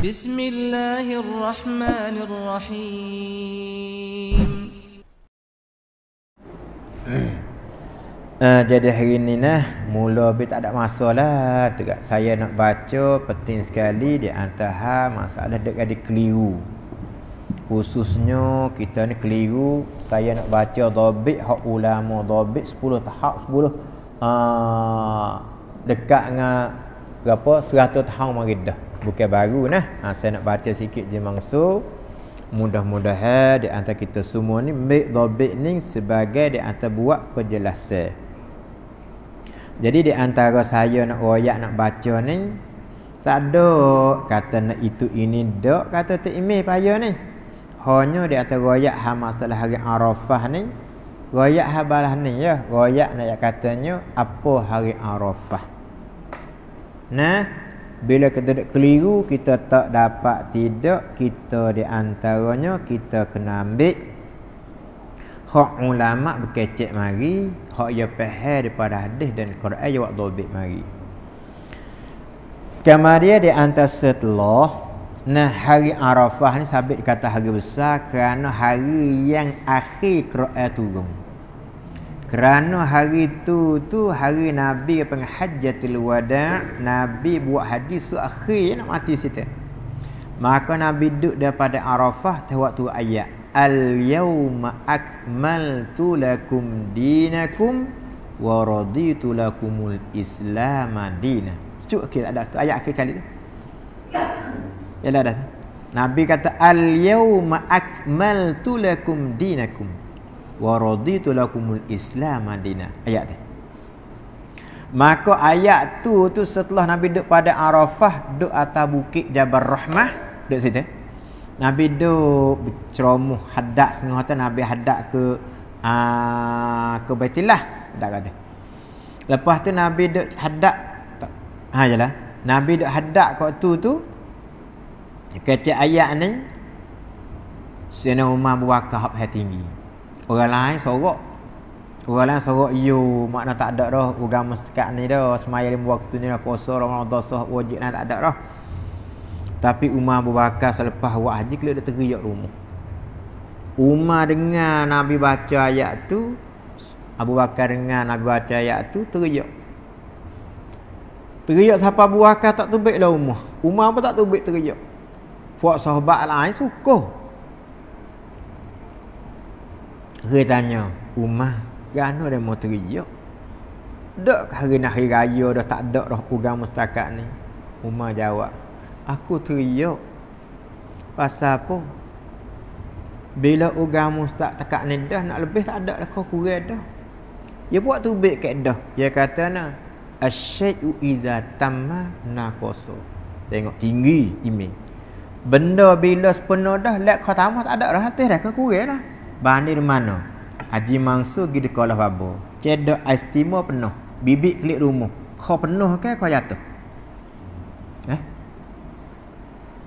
بسم الله الرحمن الرحيم Uh, jadi hari ini lah Mula habis tak ada masalah. lah saya nak baca Penting sekali Di antara masalah Dekat ada keliru Khususnya Kita ni keliru Saya nak baca Dobit Hak ulama Dobit 10 tahap 10 uh, ah, Dekat dengan Berapa 100 tahun mari dah bukan baru nah. Ha, saya nak baca sikit je maksud mudah-mudahan di antara kita semua ni baik dobik ni sebagai di antara buat penjelasan. Jadi di antara saya nak royak nak baca ni tak ada kata nak itu ini dak kata tak imeh payah ni. Hanya di antara royak ha masalah hari Arafah ni royak balah ni ya. Royak nak katanya apa hari Arafah. Nah, bila kita keliru kita tak dapat tidak kita di antaranya kita kena ambil hak ulama berkecek mari, hak ia ya faham daripada hadis dan Quran ia waktu lebih mari. Kemaria di antara setelah Nah hari Arafah ni sabit kata hari besar kerana hari yang akhir Quran turun. Kerana hari tu tu hari Nabi penghajatil wada, Nabi buat hadis tu akhir nak mati situ. Maka Nabi duduk daripada Arafah tu waktu ayat. Al-yawma akmaltu lakum dinakum wa raditu lakumul islam Madina. Cukup akhir ada tu ayat akhir kali tu. Ya dah. Nabi kata al-yawma akmaltu lakum dinakum wa raditu lakumul islam madinah ayat tu maka ayat tu tu setelah nabi duduk pada arafah duduk atas bukit jabal rahmah duduk situ nabi duduk berceramah hadak sengah tu nabi hadak ke a ah, ke baitillah hadak kata lepas tu nabi duduk hadak ha jelah nabi duduk hadak kat tu tu kecik ayat ni Sina Umar berwakah hati tinggi orang lain sorok orang lain sorok you makna tak ada dah agama setakat ni dah semayal lima waktu ni dah puasa Ramadan sah wajib nak tak ada dah tapi Umar Abu Bakar selepas buat haji kalau dia teriak rumah Umar dengar Nabi baca ayat tu Abu Bakar dengar Nabi baca ayat tu teriak teriak siapa Abu Bakar tak terbaik lah Umar Umar pun tak terbaik teriak buat sahabat lain suka dia tanya, Umar, gano dia mau teriak? Dak hari nak hari raya dah tak ada dah orang mustakat ni. Umar jawab, aku teriak. Pasal apa? Bila orang mustak takat ni dah nak lebih tak ada dah kau kurang dah. Dia ya buat tubik kat dah. Dia kata nak, Asyai'u iza tamma nakoso. Tengok tinggi ini. Benda bila sepenuh dah, lihat kau tamah tak ada dah hati dah kau kurang dah. Banir mana? Haji Mangsu pergi sekolah babo. Cedok istimewa penuh. Bibik klik rumah. Kau penuh ke kau jatuh? Eh?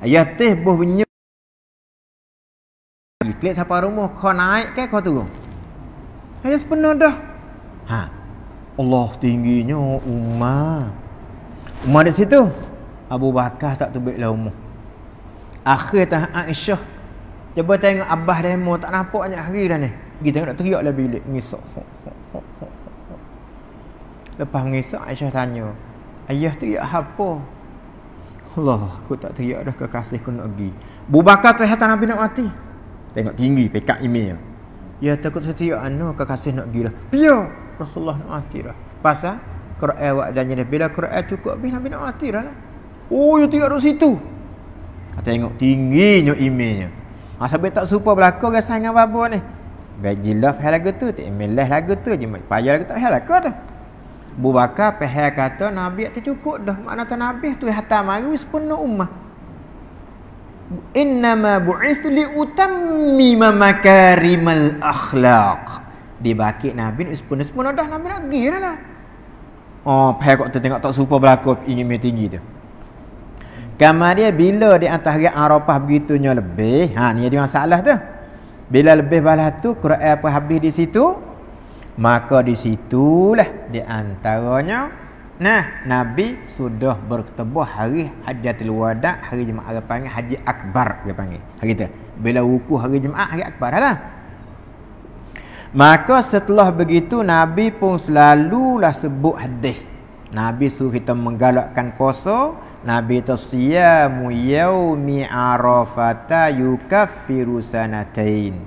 Ayah teh buh bunyi. Klik sapa rumah. Kau naik ke kau turun? Ayah sepenuh dah. Ha. Allah tingginya Umar. Umar di situ. Abu Bakar tak tubik lah rumah. Akhir tahan Aisyah Cuba tengok Abah demo tak nampak banyak hari dah ni. Pergi tengok nak teriak dalam bilik. Ngisak. Lepas ngisak Aisyah tanya. Ayah teriak apa? Allah aku tak teriak dah ke kasih aku nak pergi. Bubakar perhatian tanah nak mati. Tengok tinggi pekat emailnya. Ya takut saya teriak anu ke kasih nak pergi lah. Pia Rasulullah nak mati lah. Pasal Quran awak janji dah. Bila Quran cukup habis Nabi nak mati lah. Oh you ya teriak dari situ. Kata tengok tingginya emailnya. Masa ah, bila tak serupa berlaku rasa dengan babo ni. Gaji love hal lagu tu, tak melah lagu tu je. Payah lagu tak hal lagu tu. Abu Bakar pehal kata Nabi tu, cukup dah. Makna tak Nabi tu hatta mari sepenuh ummah. Innama bu'istu li utammi makarimal akhlaq. Dibakit Nabi nak sepenuh-sepenuh dah. Nabi nak gira lah. Oh, pehal kau tu tengok tak serupa berlaku ingin tinggi tu. Gambar dia bila di atas hari Arafah begitunya lebih. Ha ni dia masalah tu. Bila lebih balah tu Quran apa habis di situ? Maka di situlah di antaranya nah Nabi sudah bertebuh hari Hajjatul Wada, hari Jumaat dia panggil Haji Akbar dia panggil. Hari tu. Bila wukuf hari Jumaat hari Akbar lah. Maka setelah begitu Nabi pun selalulah sebut hadis. Nabi suruh kita menggalakkan puasa Nabi tasiyamu yaumi arafata yukaffiru sanatain.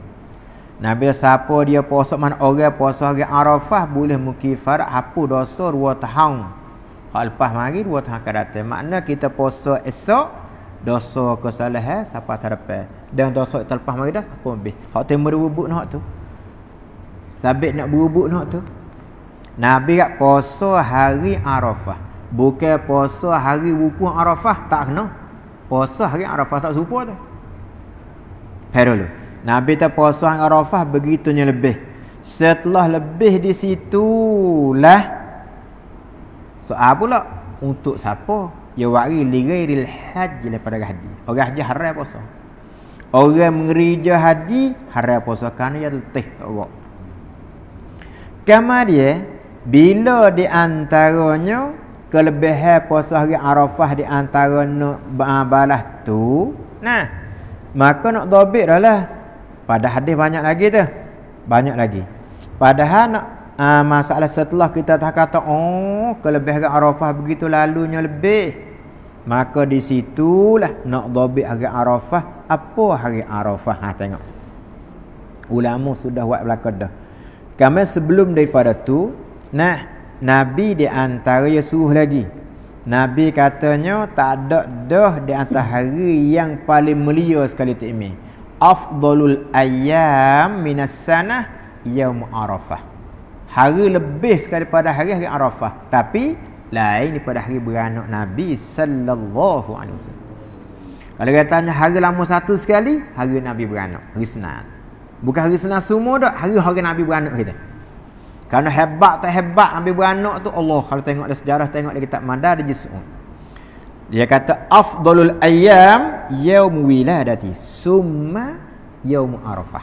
Nabi siapa dia puasa man orang puasa hari Arafah boleh mukifar hapu dosa dua tahun. Hak lepas mari dua tahun ke datang. Makna kita puasa esok dosa kesalahan eh, siapa terlepas. Dan dosa terlepas mari dah apa lebih. Hak temu rubuk nak tu. Sabit nak berubuk nak tu. Nabi kat puasa hari Arafah. Bukan puasa hari wukuf Arafah tak kena. Puasa hari Arafah tak serupa tu. Perlu. Nabi tak puasa hari Arafah begitunya lebih. Setelah lebih di situ lah. apa pula untuk siapa? Ya wari lirai haji pada haji. Orang haji haram puasa. Orang mengerja haji haram puasa kerana ia letih tak buat. Kamar dia bila di antaranya kelebihan puasa hari Arafah di antara nak ah, balas tu nah maka nak dobit dah lah pada hadis banyak lagi tu banyak lagi padahal nak uh, masalah setelah kita tak kata oh kelebihan Arafah begitu lalunya lebih maka di situlah nak dobi hari Arafah apa hari Arafah ha tengok ulama sudah buat belaka dah kami sebelum daripada tu nah Nabi di antara dia suruh lagi. Nabi katanya tak ada dah di antara hari yang paling mulia sekali tu ini. Afdalul ayyam minas sanah yaum Arafah. Hari lebih sekali pada hari hari Arafah. Tapi lain daripada hari beranak Nabi sallallahu alaihi wasallam. Kalau tanya hari lama satu sekali, hari Nabi beranak, hari senang. Bukan hari senang semua dah, hari hari Nabi beranak kita. Kerana hebat tak hebat Nabi beranak tu Allah kalau tengok dia sejarah Tengok di kitab mandar dia jisun Dia kata Afdolul ayam Yawmu wiladati Summa Yawmu arafah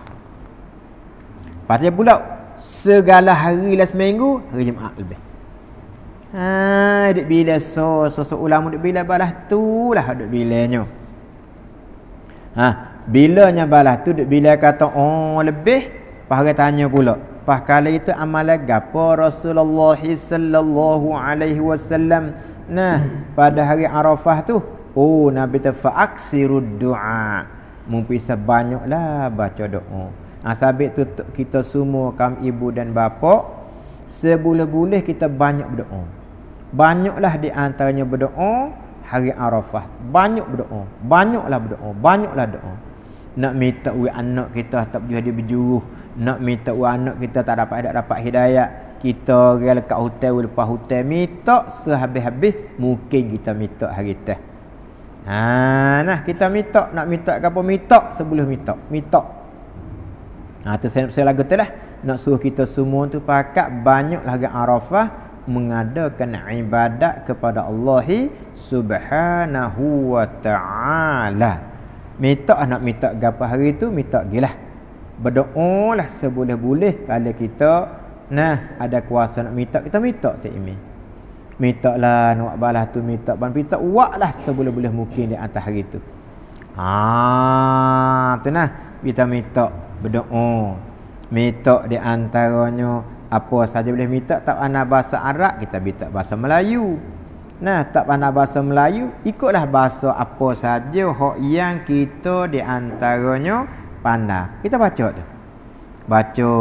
Lepas dia pula Segala hari lah seminggu Hari Jumat lebih Haa Dia bila so Sosok so, ulama dia bila balas tu lah Dia bilanya Haa Bilanya balah tu Dia bila kata Oh lebih Pahari tanya pula Pahkala itu amalan gapo Rasulullah sallallahu alaihi wasallam. Nah, pada hari Arafah tu, oh Nabi ta fa'aksiru du'a. Mumpi sebanyaklah baca doa. Ah sabit tu kita semua kaum ibu dan bapa seboleh-boleh kita banyak berdoa. Banyaklah di antaranya berdoa hari Arafah. Banyak berdoa. Banyaklah berdoa. Banyaklah doa. Nak minta we anak kita tak jadi berjuruh nak minta anak kita tak dapat tak dapat hidayah kita gel kat hotel lepas hotel minta sehabis-habis mungkin kita minta hari teh ha nah kita minta nak minta ke apa minta sebelum minta minta ha tu saya saya lagu lah nak suruh kita semua tu pakat banyak lagi arafah mengadakan ibadat kepada Allah Subhanahu wa taala minta nak minta gapa hari tu minta gilah lah seboleh-boleh pada kita nah ada kuasa nak minta kita minta tak ini minta lah nak balas tu minta ban minta lah seboleh-boleh mungkin di atas hari tu ha tu nah kita minta berdoa minta di antaranya apa saja boleh minta tak ana bahasa Arab kita minta bahasa Melayu nah tak ana bahasa Melayu ikutlah bahasa apa saja hok yang kita di antaranya Panda Kita baca tu. Baca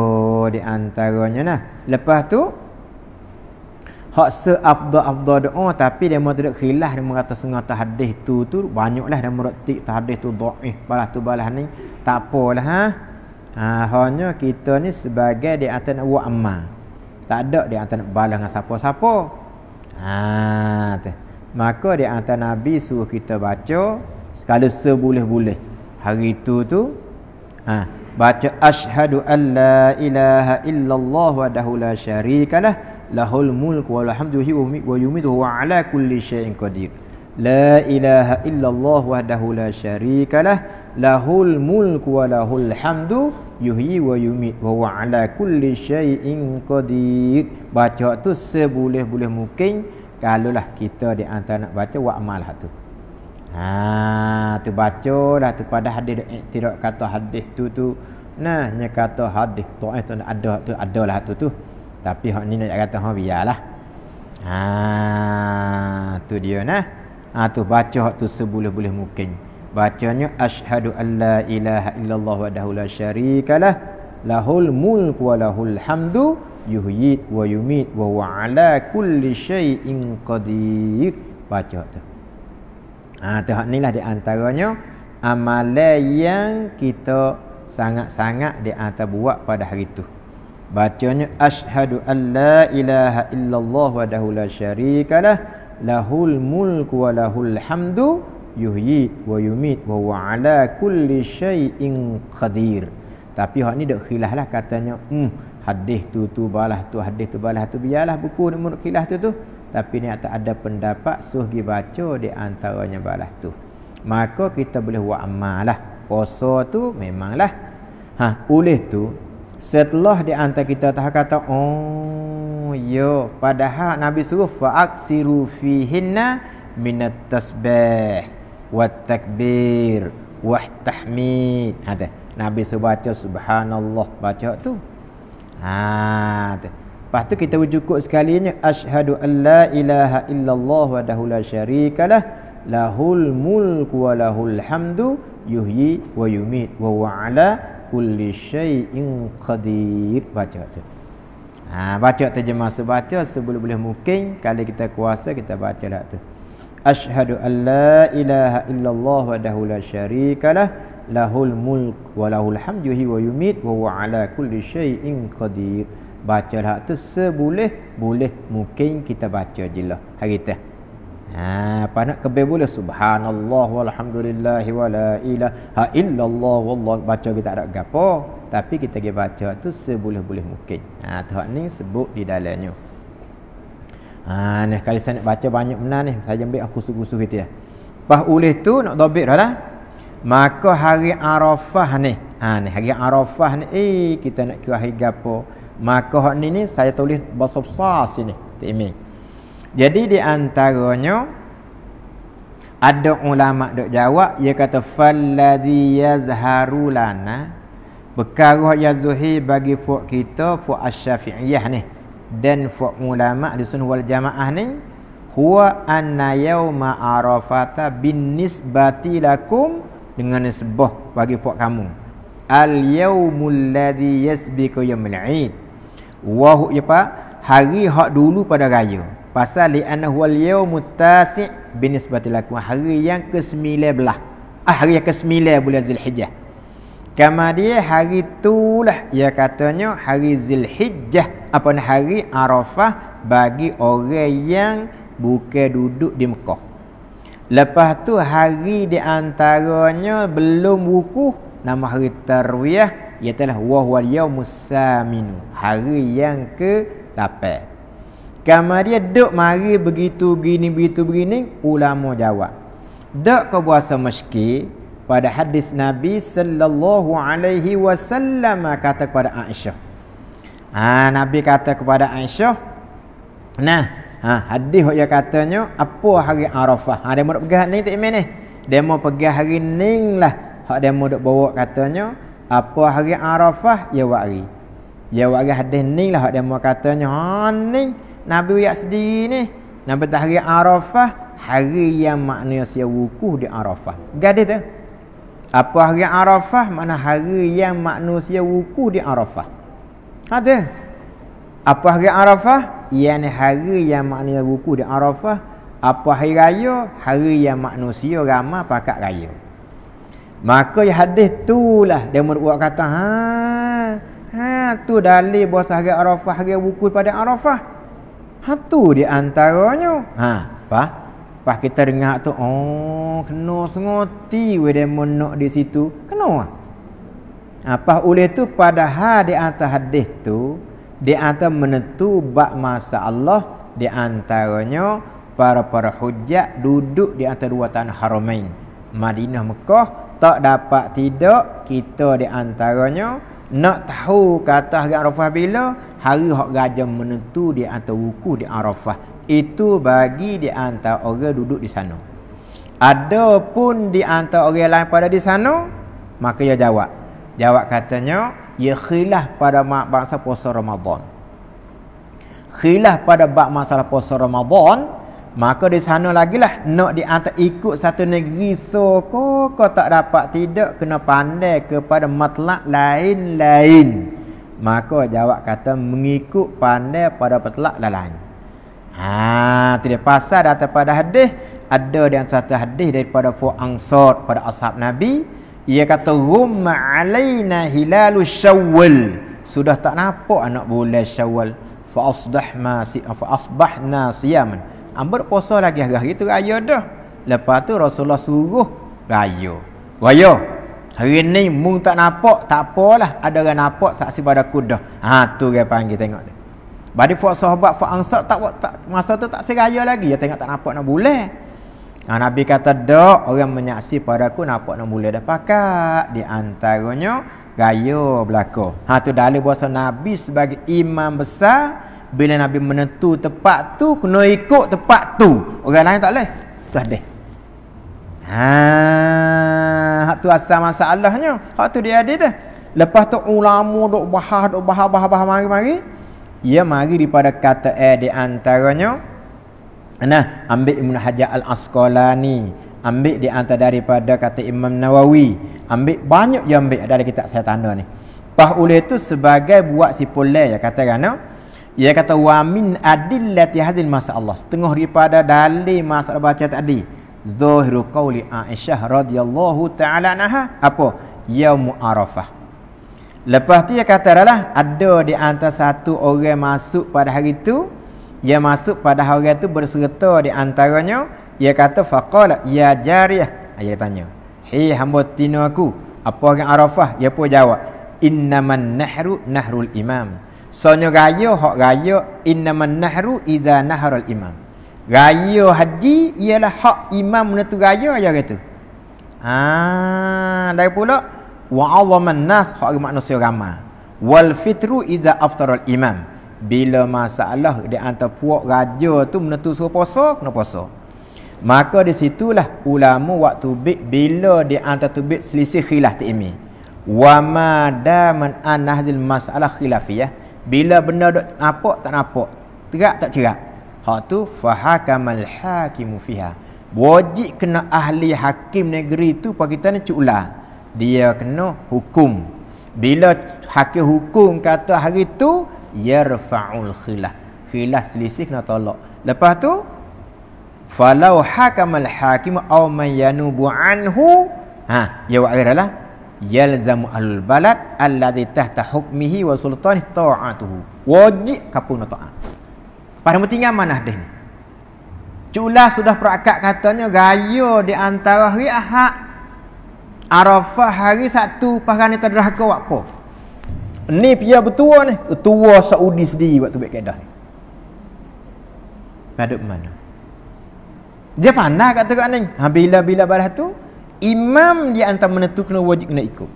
di antaranya lah. Lepas tu. Hak se-abda-abda doa. Oh, tapi dia mahu duduk khilah. Dia mahu kata sengah tahadih tu. tu Banyaklah dia mahu retik tahadih tu. Do'ih. Balah tu balah ni. Tak apalah. Ha? Ha, hanya kita ni sebagai di atas nak buat amal. Tak ada di antara balah dengan siapa-siapa. Ha, tu. Maka di antara Nabi suruh kita baca. Sekali sebulih-bulih. Hari itu tu ha. baca asyhadu an la ilaha illallah lah, wa dahu la syarikalah lahul mulk wa lahamdu wa yumidu wa ala kulli syai'in qadir la ilaha illallah wa dahu la syarikalah lahul mulk wa lahul hamdu yuhyi wa yumit wa huwa ala kulli syai'in qadir baca tu seboleh-boleh mungkin kalau lah kita di antara nak baca wa amal tu Ha tu baca dah tu pada hadis eh, tidak kata hadis tu tu nah nya kata hadis tu eh, tu ada tu adalah tu tu tapi hak ni nak kata ha biarlah ha tu dia nah ha tu baca hak tu seboleh-boleh mungkin bacanya asyhadu alla ilaha illallah wa dahu la syarikalah lahul mulk wa lahul hamdu yuhyi wa yumit wa huwa ala kulli syaiin qadir baca tu Ah ha, inilah di antaranya amalan yang kita sangat-sangat di antara buat pada hari itu. Bacanya asyhadu alla ilaha illallah wa dahu la syarika lah lahul mulku wa lahul hamdu yuhyi wa yumit wa huwa ala kulli syai'in qadir. Tapi hak ni dak khilaf lah katanya, hmm hadis tu tu balah tu hadis tu balah tu biarlah buku nak menurut khilaf tu tu tapi ni tak ada pendapat suh gi baca di antaranya balas tu maka kita boleh buat amalah puasa tu lah. ha oleh tu setelah di antara kita tah kata oh yo ya, padahal nabi suruh fa fihinna minat tasbih wat takbir wah tahmid ada ha, nabi suruh baca subhanallah baca tu ha tu. Lepas tu kita wujukuk sekalinya Ashadu an la ilaha illallah wa dahula syarikalah Lahul mulku wa lahul hamdu Yuhyi wa yumit Wa wa'ala kulli syai'in qadir Baca tu ha, Baca tu je masa baca Sebelum-belum mungkin Kalau kita kuasa kita baca lah tu Ashadu an la ilaha illallah wa dahula syarikalah Lahul mulk wa lahul hamdu Yuhyi wa yumit Wa wa'ala kulli syai'in qadir baca hak tu seboleh boleh mungkin kita baca je lah hari tu ha apa nak kebe boleh subhanallah walhamdulillah wala ila illallah wallah baca kita tak ada gapo tapi kita pergi baca tu seboleh-boleh mungkin ha tu hak ni sebut di dalamnya ha ni kali saya nak baca banyak mana ni saya ambil aku susu-susu gitu ya pas oleh tu nak dobit dah lah maka hari arafah ni ha ni hari arafah ni eh kita nak kira hari gapo maka hak ni ni saya tulis basofsar sini timi jadi di antaranya ada ulama dok jawab dia kata falladhi yazharu lana perkara yang bagi fuq kita fuq asy-syafi'iyah ni dan fuq ulama di sunnah wal jamaah ni huwa anna yauma arafata bin nisbati lakum dengan sebah bagi fuq kamu al yaumul ladhi yasbiqu yaumul wa pak, hari hak dulu pada raya pasal li annahu al yawm tasi' binisbati lakum hari yang ke belah. ah hari yang ke-9 bulan zilhijjah kama dia hari itulah ya katanya hari zilhijjah apa hari arafah bagi orang yang bukan duduk di Mekah lepas tu hari diantaranya belum wukuf nama hari tarwiyah ialah wahwal yaumus saminu hari yang ke-8 kamar dia duk mari begitu gini begitu begini ulama jawab dak ke puasa meski pada hadis Nabi sallallahu alaihi wasallam kata kepada Aisyah ha, Nabi kata kepada Aisyah nah ha, hadis yang katanya apa hari Arafah ha, dia mau pegah ni tak ni dia mau pegah hari Ning lah hak dia mau bawa katanya apa hari Arafah ya wari. Ya wari hadis ni lah dia mau katanya ha ni Nabi uyak sendiri ni. Nabi tak hari Arafah hari yang maknanya sia wukuf di Arafah. Gadis tu. Apa hari Arafah mana hari yang manusia wukuf di Arafah. Ada. Ha, apa hari Arafah? Ia ni hari yang manusia wukuf di Arafah. Apa hari raya? Hari yang manusia ramah pakat raya. Maka yang hadis tu lah dia meruak kata ha ha tu dalil bos harga Arafah harga wukuf pada Arafah. Ha tu di antaranya. Ha apa? Pas kita dengar tu oh kena sengoti we dia menok di situ. Kena ah. Apa oleh tu padahal di atas hadis tu di atas menentu masa Allah di antaranya para-para hujjah duduk di atas dua tanah haramain. Madinah Mekah tak dapat tidak kita di antaranya nak tahu kata hari Arafah bila hari hak gajah menentu di atas wuku di Arafah itu bagi di antara orang duduk di sana adapun di antara orang lain pada di sana maka ia jawab jawab katanya ya khilaf pada bangsa puasa Ramadan khilaf pada bab masalah puasa Ramadan Maka di sana lagi lah Nak di atas ikut satu negeri So kau, kau tak dapat tidak Kena pandai kepada matlak lain-lain Maka jawab kata Mengikut pandai pada matlak lain Ha, tidak pasal datang pada hadis Ada yang satu hadis Daripada Fu'ang Sot Pada ashab Nabi Ia kata Rumma alaina hilalu syawal Sudah tak nampak anak bulan syawal Fa'asbahna siyaman Ambil ah, puasa lagi hari-hari tu raya dah. Lepas tu Rasulullah suruh raya. Raya. Hari ni mung tak nampak, tak apalah. Ada orang nampak saksi pada kuda. Ha tu dia panggil tengok tu. Bagi fuak sahabat, fuak angsat tak, tak, masa tu tak seraya lagi. Ya tengok tak nampak nak boleh. Ha, Nabi kata, dok orang menyaksi pada aku nampak nak boleh dah pakat. Di antaranya, gayo belako Ha tu dalil bahasa Nabi sebagai imam besar bila Nabi menentu tempat tu kena ikut tempat tu orang lain tak boleh tu ada ha tu asal masalahnya hak tu dia ada dah lepas tu ulama dok bahas dok bahas-bahas mari-mari ia mari daripada kata eh di antaranya nah ambil Ibn Hajar Al-Asqalani ambil di antara daripada kata Imam Nawawi ambil banyak yang ambil dalam kitab saya tanda ni Pah oleh itu sebagai buat si pole ya kata kan no? Ia kata wa min adillati hadhihi masalah setengah daripada dalil masalah baca tadi. Zahiru qauli Aisyah radhiyallahu taala anha apa? Yaum Arafah. Lepas tu ia kata adalah ada di antara satu orang masuk pada hari itu ia masuk pada hari itu berserta di antaranya ia kata faqala ya jariyah ayat tanya hei hamba tino aku apa orang Arafah dia pun jawab innaman nahru nahrul imam Soalnya raya hak raya innaman nahru idza naharal imam. Raya haji ialah hak imam menentu raya aja kata. Ha, dari pula wa azaman nas hak manusia ramai. Wal fitru idza aftaral imam. Bila masalah di antara puak raja tu menentu suruh puasa, kena puasa. Maka di situlah ulama waktu bit bila di antara tubid selisih khilaf ta'imi. Wa ma daman an nahzil masalah khilafiyah bila benda dok nampak tak nampak terak tak cerak ha tu fahakamal hakimu fiha wajib kena ahli hakim negeri tu pak kita ni cula dia kena hukum bila hakim hukum kata hari tu yarfa'ul khilaf khilaf selisih kena tolak lepas tu falau hakamal hakim aw man yanubu anhu ha ya wa'iralah yalzamu alul balad alladhi tahta hukmihi wa sultanih ta'atuhu. Wajib kapun ta'at. Pada mutinya mana dah ni? Culah sudah perakat katanya gaya di antara hari Ahad Arafah hari Sabtu pahani terdah ke apa? Ni pia betua ni, ketua Saudi sendiri waktu baik kedah ni. Ada mana? Dia pandai kat tengah ni. Ha, bila-bila balah tu? imam di antara menentu kena wajib kena ikut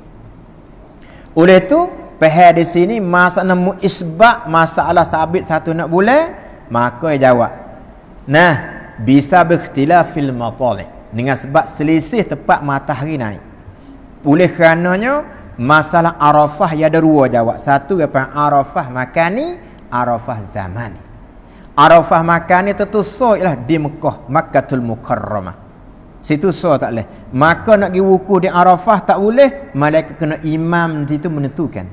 oleh itu pahal di sini nemu mu'isbab masalah sabit satu nak boleh maka dia jawab nah bisa berkhtilah fil matalik dengan sebab selisih tepat matahari naik boleh kerananya masalah arafah ya ada dua jawab satu apa arafah makani arafah zaman arafah makani tertusuk ialah di Mekah Makkatul Mukarramah Situ so tak boleh. Maka nak pergi wukuf di Arafah tak boleh. Malaikat kena imam di situ menentukan.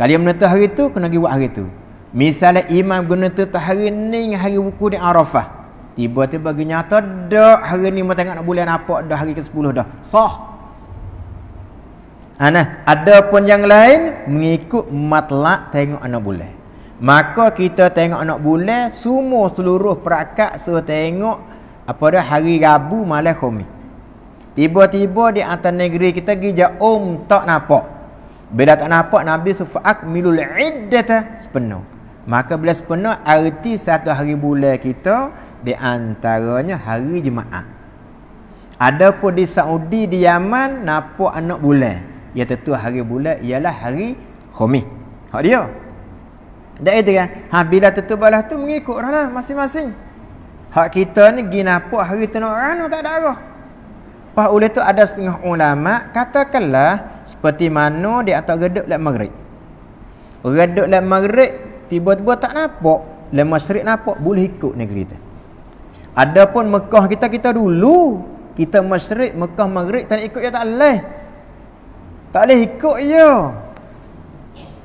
Kalau dia menentu hari itu, kena pergi buat hari itu. Misalnya imam guna tetap hari ni hari wukuf di Arafah. Tiba-tiba bagi nyata, dah hari ni mahu tengok nak bulan apa dah hari ke-10 dah. Sah. Ana ha, Ada pun yang lain mengikut matlak tengok anak bulan. Maka kita tengok anak bulan, semua seluruh perakat suruh tengok apa dia hari Rabu malam khamis. Tiba-tiba di antara negeri kita pergi je om tak nampak. Bila tak nampak Nabi sufa akmilul iddata sepenuh. Maka bila sepenuh arti satu hari bulan kita di antaranya hari Jumaat. Adapun di Saudi di Yaman nampak anak bulan. Ya tentu hari bulan ialah hari khamis. Hak dia. Dah itu kan. Ha bila tentu balas tu mengikut orang lah masing-masing. Hak kita ni ginapa hari tenang rana tak ada arah. Pas oleh tu ada setengah ulama katakanlah seperti mana dia atas geduk lek maghrib. Geduk lek maghrib tiba-tiba tak nampak, lek masyrik nampak boleh ikut negeri tu. Adapun Mekah kita kita dulu kita masyrik Mekah maghrib tak ikut ya tak leh. Tak leh ikut ya.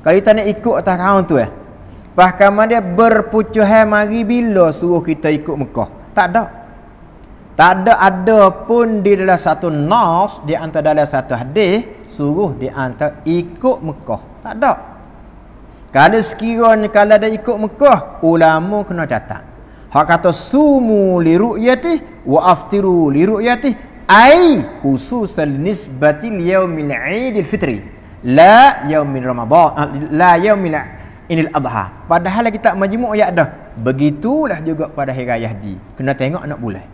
Kalau kita nak ikut atas kaum tu eh. Ya? Fahkamah dia berpucuhan mari bila suruh kita ikut Mekah. Tak ada. Tak ada ada pun di dalam satu nas di antara dalam satu hadis suruh di antara ikut Mekah. Tak ada. Kalau sekiranya kalau ada ikut Mekah, ulama kena catat. Hak kata sumu li ru'yati wa aftiru li ru'yati ai khusus al nisbati yaumil idil fitri la yaumil ramadan la yaumil Inil Adha. Padahal lagi tak majmuk ayat dah. Begitulah juga pada hari raya haji. Kena tengok anak bulan.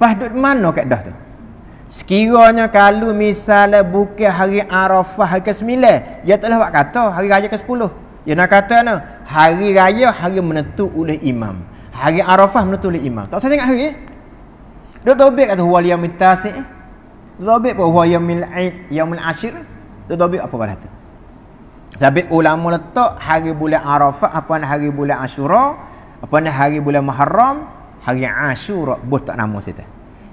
Pasduk mana kat dah tu? Sekiranya kalau misalnya buka hari Arafah hari ke-9, dia ya telah buat kata hari raya ke-10. Dia nak kata ni, hari raya hari menentu oleh imam. Hari Arafah menentu oleh imam. Tak saya tengok hari. Eh? Dia tobek kata waliyamitasi. Eh? Dia tobek pun waliyamil'id, yaumil'ashir. Dia tobek apa pada tu? Tapi ulama letak hari bulan Arafah apa nak hari bulan Ashura, apa nak hari bulan Muharram, hari Ashura bos tak nama situ.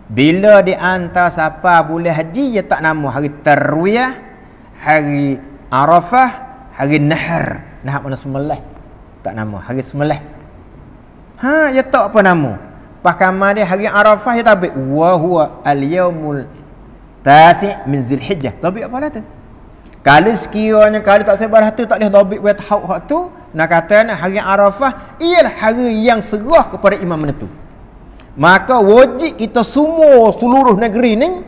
Bila di antara siapa bulan haji ya tak nama hari Tarwiyah, hari Arafah, hari nahar Nah mana semelah. Tak nama hari semelah. Ha ya tak apa nama. Pakam dia hari Arafah ya tabi wa huwa al-yaumul tasi' min Zilhijjah. Tapi apa lah tu? Kalau sekiranya kali tak sebar hati tak boleh dobit wet hau hak tu, nak kata nak hari Arafah ialah hari yang serah kepada imam menentu. Maka wajib kita semua seluruh negeri ni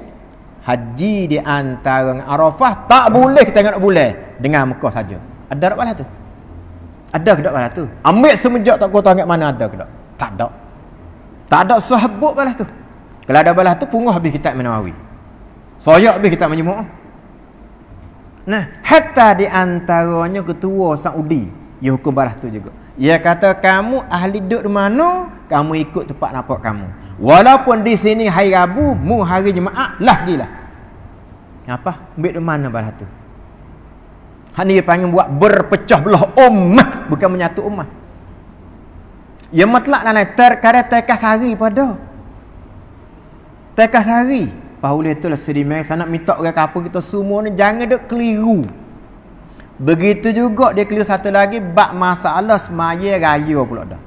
haji di antara Arafah tak boleh kita nak boleh dengan Mekah saja. Ada tak balah tu? Ada ke tak balah tu? Ambil semenjak tak kau tahu mana ada ke tak? Tak ada. Tak ada sahabat balah tu. Kalau ada balah tu, punggah habis kita menawawi. Soyak habis kita menyemuk. Nah, hatta di antaranya ketua Saudi, ia hukum barah tu juga. Ya kata kamu ahli duduk di mana, kamu ikut tempat nampak kamu. Walaupun di sini hari Rabu, mu hari Jumaat, lah gila. Apa? Ambil di mana barah tu? Ini dia panggil buat berpecah belah umat. Bukan menyatu umat. Ia matlak nak lah naik terkara tekas hari pada. Tekas Tekas hari. Pahulih tu lah sedimen Saya nak minta orang kapal kita semua ni Jangan dia keliru Begitu juga dia keliru satu lagi Bak masalah semaya raya pula dah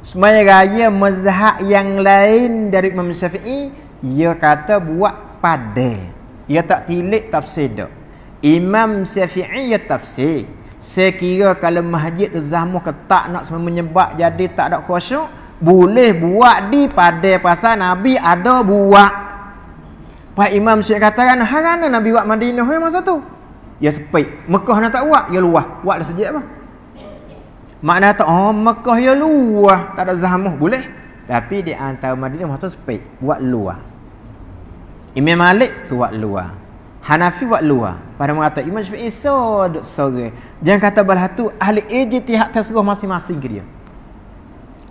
Semaya raya mazhab yang lain dari Imam Syafi'i Ia kata buat padai. Ia tak tilik tafsir dah Imam Syafi'i ia tafsir Saya kira kalau masjid terzahmuh ke tak nak semua menyebab jadi tak ada khusyuk boleh buat di padai pasal Nabi ada buat Pak Imam Syekh kata kan harana Nabi buat Madinah eh, masa tu. Ya sepek. Mekah nak tak buat, ya luah. Buat dah sejak apa? Makna tak oh Mekah ya luah, tak ada zahmah boleh. Tapi di antara Madinah masa sepek, buat luah. Imam Malik suat luah. Hanafi buat luah. Pada mengata Imam Syafi'i so duk sore. Jangan kata balah tu ahli ijtihad tasrih masing-masing ke dia.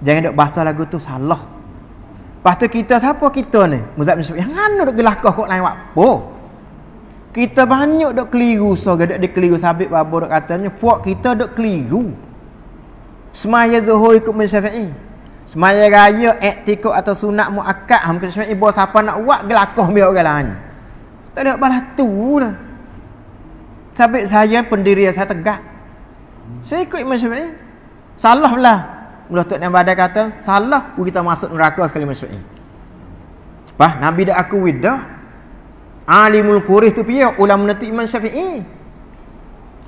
Jangan duk bahasa lagu tu salah. Lepas tu kita siapa kita ni? Muzab Nusyuk. Yang mana duk gelakah kok lain apa? Kita banyak duk keliru. So, duk dia keliru. Sabit babo duk katanya. Puak kita duk keliru. Semaya zuhur ikut Muzab Semaya raya etikot atau sunat mu'akad. Hamka Syafi'i bawa siapa nak buat gelakah biar orang lain. Tak ada balas tu lah. Sabit saya pendiri saya tegak. Saya ikut Muzab Syafi'i. Salah pula. Mula Mulutuk yang badai kata Salah pun kita masuk neraka sekali masuk ni Bah, Nabi dah aku widah Alimul Quris tu pihak Ulam menentu iman syafi'i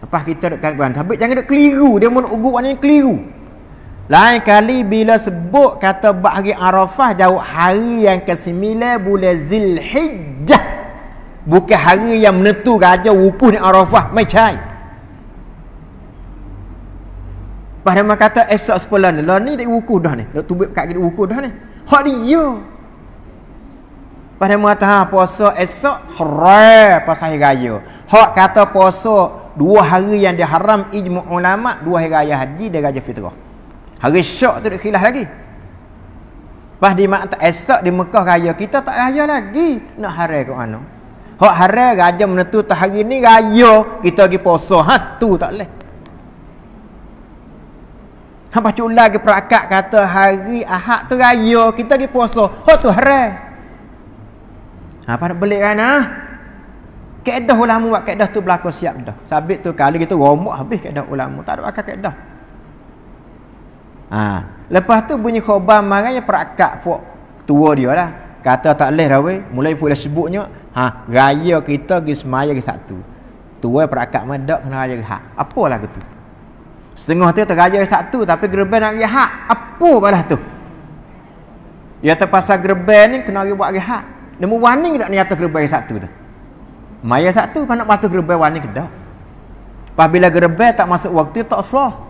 Apa kita dekat kawan Tapi jangan dekat keliru Dia mahu ugut maknanya keliru Lain kali bila sebut Kata bahagi Arafah Jauh hari yang ke-9 Bula Zilhijjah Bukan hari yang menentu Raja wukuh ni Arafah Macam Lepas dia kata esok eh, sepuluh ni. Lah ni dia wuku dah ni. Dia tubik kat dia wuku dah ni. Hak ni ya. Lepas dia kata ha, puasa esok haram pas hari raya. Hak kata puasa dua hari yang dia haram ijmu ulama' dua hari raya haji dia raja fitrah. Hari syok tu dia khilas lagi. Lepas dia kata esok di Mekah raya kita tak raya lagi. Nak hari ke mana? Hak hari raja menentu tu hari ni raya kita pergi puasa. Ha tu tak boleh. Hang baca ulang ke perakat kata hari Ahad tu raya kita pergi puasa. Ho oh, tu haram. Apa nak belik kan ah? Ha? Kaedah ulama buat kaedah tu berlaku siap dah. Sabit tu kali kita romak habis kaedah ulama. Tak ada akal kaedah. Ha. Lepas tu bunyi khobar marah yang perakat fuk tua dia lah. Kata tak leh dah Mulai pula sebutnya. Ha. Raya kita pergi semaya ke satu. Tua perakat madak kena raya ke hak. Apalah gitu. Setengah tu teraja satu tapi gerban nak rehat. Apa balah tu? Ya terpaksa gerban ni kena pergi buat rehat. Nemu warning tak niat gerban satu tu. Maya satu panak patu gerban warning kedah. Apabila gerban tak masuk waktu tak sah.